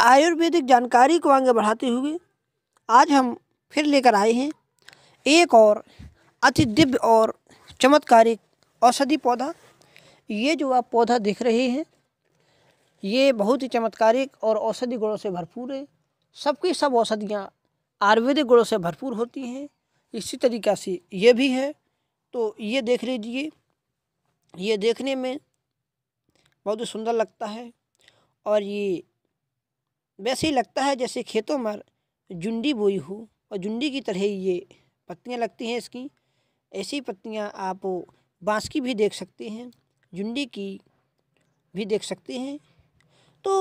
आयुर्वेदिक जानकारी को आगे बढ़ाते हुए आज हम फिर लेकर आए हैं एक और अति दिव्य और चमत्कारिक औषधि पौधा ये जो आप पौधा देख रहे हैं ये बहुत ही चमत्कारिक और औषधि गुणों से भरपूर है सबकी सब औषधियाँ आयुर्वेदिक गुणों से भरपूर होती हैं इसी तरीक़ा से ये भी है तो ये देख लीजिए ये देखने में बहुत ही सुंदर लगता है और ये वैसे ही लगता है जैसे खेतों में जुंडी बोई हो और जुंडी की तरह ये पत्तियाँ लगती हैं इसकी ऐसी पत्तियाँ आप बांस की भी देख सकते हैं जुंडी की भी देख सकते हैं तो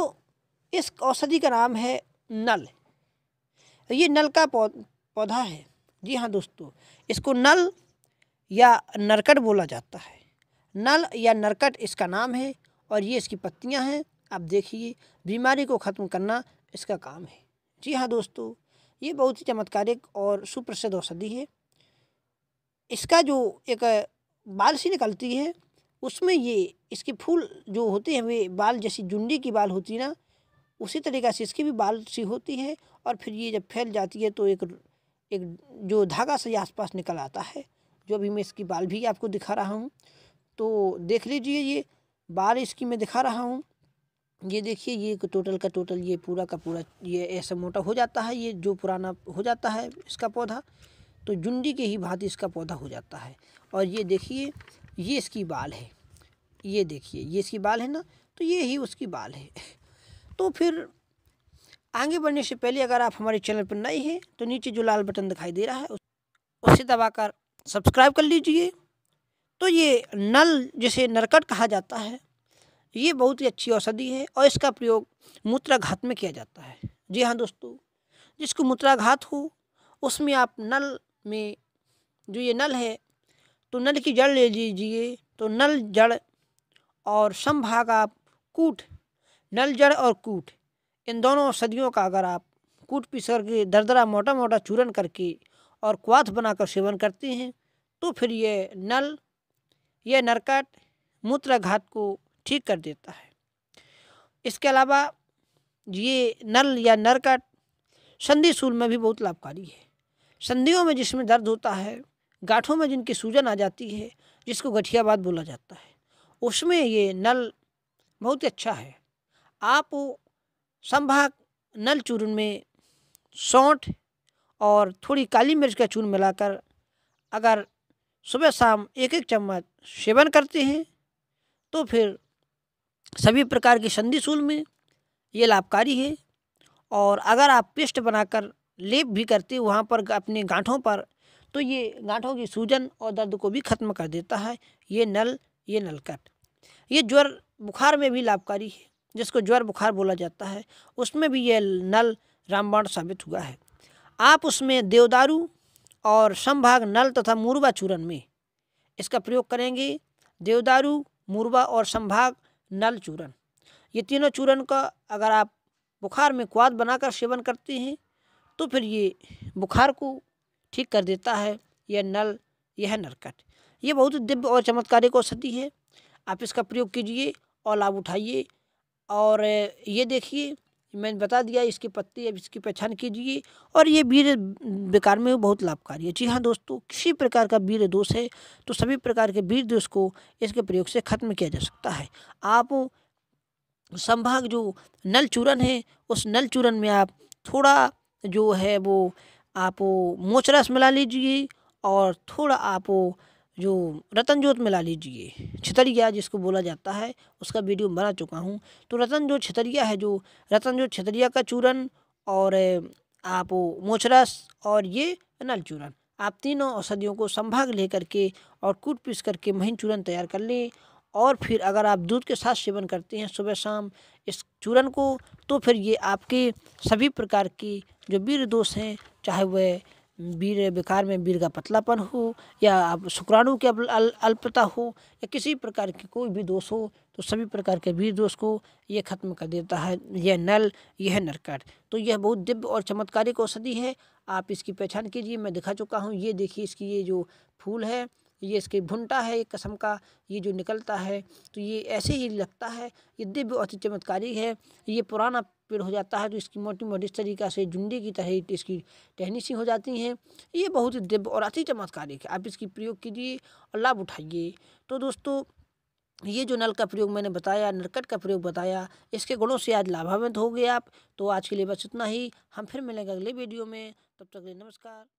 इस औषधि का नाम है नल ये नल का पौधा है जी हाँ दोस्तों इसको नल या नरकट बोला जाता है नल या नरकट इसका नाम है और ये इसकी पत्तियां हैं अब देखिए बीमारी को ख़त्म करना इसका काम है जी हाँ दोस्तों ये बहुत ही चमत्कारिक और सुप्रसिद्ध औषधि है इसका जो एक बाल सी निकलती है उसमें ये इसके फूल जो होते हैं वे बाल जैसी जुंडी की बाल होती ना उसी तरीक़े से इसकी भी बाल सी होती है और फिर ये जब फैल जाती है तो एक एक जो धागा से आसपास निकल आता है जो अभी मैं इसकी बाल भी आपको दिखा रहा हूँ तो देख लीजिए ये बाल इसकी मैं दिखा रहा हूँ ये देखिए ये टोटल का टोटल ये पूरा का पूरा ये ऐसा मोटा हो जाता है ये जो पुराना हो जाता है इसका पौधा तो जुंडी के ही भांति इसका पौधा हो जाता है और ये देखिए ये इसकी बाल है ये देखिए ये इसकी बाल है ना तो ये ही उसकी बाल है तो फिर आगे बढ़ने से पहले अगर आप हमारे चैनल पर नए हैं तो नीचे जो लाल बटन दिखाई दे रहा है उसे दबाकर सब्सक्राइब कर लीजिए तो ये नल जिसे नरकट कहा जाता है ये बहुत ही अच्छी औषधि है और इसका प्रयोग मूत्राघात में किया जाता है जी हाँ दोस्तों जिसको मूत्राघात हो उसमें आप नल में जो ये नल है तो नल की जड़ ले लीजिए तो नल जड़ और संभाग आप कूट नल जड़ और कूट इन दोनों औषधियों का अगर आप कूट पीस करके दरदरा मोटा मोटा चूरन करके और क्वाथ बनाकर सेवन करते हैं तो फिर ये नल यह नरकट मूत्राघात को ठीक कर देता है इसके अलावा ये नल या नर का संधि सूल में भी बहुत लाभकारी है संधियों में जिसमें दर्द होता है गाठों में जिनकी सूजन आ जाती है जिसको गठियाबाद बोला जाता है उसमें ये नल बहुत ही अच्छा है आप संभाग नल चूर्ण में सौठ और थोड़ी काली मिर्च का चूर्ण मिलाकर अगर सुबह शाम एक एक चम्मच सेवन करते हैं तो फिर सभी प्रकार की संधि शूल में ये लाभकारी है और अगर आप पेस्ट बनाकर लेप भी करते वहाँ पर अपने गांठों पर तो ये गांठों की सूजन और दर्द को भी खत्म कर देता है ये नल ये नलकट ये ज्वर बुखार में भी लाभकारी है जिसको ज्वर बुखार बोला जाता है उसमें भी यह नल रामबाण साबित हुआ है आप उसमें देवदारू और संभाग नल तथा मुरबा चूरन में इसका प्रयोग करेंगे देवदारू मुरबा और संभाग नल चूरन ये तीनों चूरन का अगर आप बुखार में क्वाद बनाकर सेवन करते हैं तो फिर ये बुखार को ठीक कर देता है यह नल यह नरकट ये बहुत दिव्य और चमत्कारिक औषधि है आप इसका प्रयोग कीजिए और लाभ उठाइए और ये देखिए मैंने बता दिया इसकी पत्ती अब इसकी पहचान कीजिए और ये वीर बेकार में बहुत लाभकारी है जी हाँ दोस्तों किसी प्रकार का वीर दोष है तो सभी प्रकार के वीर दोष को इसके प्रयोग से खत्म किया जा सकता है आप संभाग जो नल चूरन है उस नल चूरन में आप थोड़ा जो है वो आप मोचरस मिला लीजिए और थोड़ा आप जो रतन जोत मिला लीजिए छतरिया जिसको बोला जाता है उसका वीडियो बना चुका हूँ तो रतन जोत छतरिया है जो रतन जोत छतरिया का चूरन और आप मोचरस और ये नल चूरन आप तीनों औषधियों को संभाग ले करके और कूट पीस करके महीन चूरन तैयार कर लें और फिर अगर आप दूध के साथ सेवन करते हैं सुबह शाम इस चूरन को तो फिर ये आपके सभी प्रकार की जो वीर दोष हैं चाहे वह वीर विकार में वीर का पतलापन हो या आप शुक्राणु की अल्पता हो या किसी प्रकार की कोई भी दोष हो तो सभी प्रकार के वीर दोष को यह खत्म कर देता है यह नल यह नरकट तो यह बहुत दिव्य और चमत्कारिक औषधि है आप इसकी पहचान कीजिए मैं दिखा चुका हूँ ये देखिए इसकी ये जो फूल है ये इसके भुंटा है एक कसम का ये जो निकलता है तो ये ऐसे ही लगता है ये दिव्य अति चमत्कारी है ये पुराना पेड़ हो जाता है तो इसकी मोटी मोटी इस तरीका से जुंडी की तरह इसकी टहनी सी हो जाती हैं ये बहुत ही दिव्य और अति चमत्कारी है आप इसकी प्रयोग कीजिए और लाभ उठाइए तो दोस्तों ये जो नल का प्रयोग मैंने बताया नरकट का प्रयोग बताया इसके गुणों से आज लाभान्वित हो गए आप तो आज के लिए बस इतना ही हम फिर मिलेंगे अगले वीडियो में तब तक नमस्कार